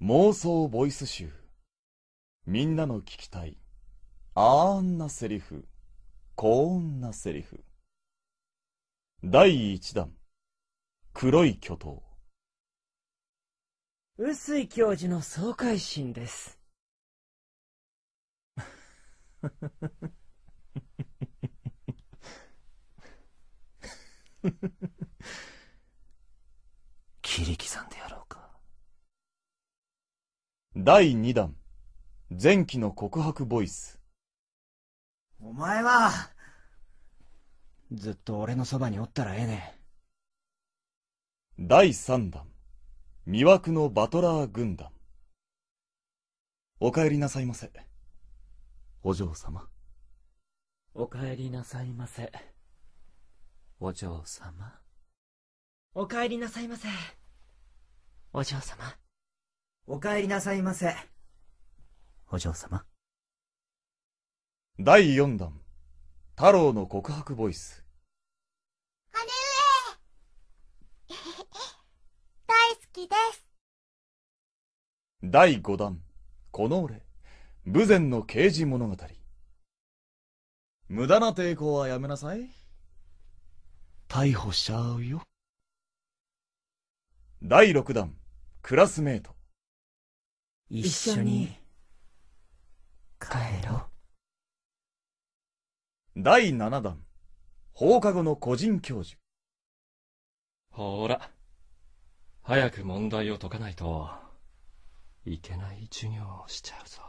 妄想ボイス集みんなの聞きたいあんなセリフこんなセリフ第1弾黒い巨頭臼井教授の爽快心です切り刻んでやろうか第2弾前期の告白ボイスお前はずっと俺のそばにおったらええね第3弾魅惑のバトラー軍団お帰りなさいませお嬢様お帰りなさいませお嬢様お帰りなさいませお嬢様お帰りなさいませ。お嬢様。第四弾、太郎の告白ボイス。姉上 大好きです。第五弾、この俺、無前の刑事物語。無駄な抵抗はやめなさい。逮捕しちゃうよ。第六弾、クラスメート。一緒に帰ろう第7弾放課後の個人教授ほら早く問題を解かないといけない授業をしちゃうぞ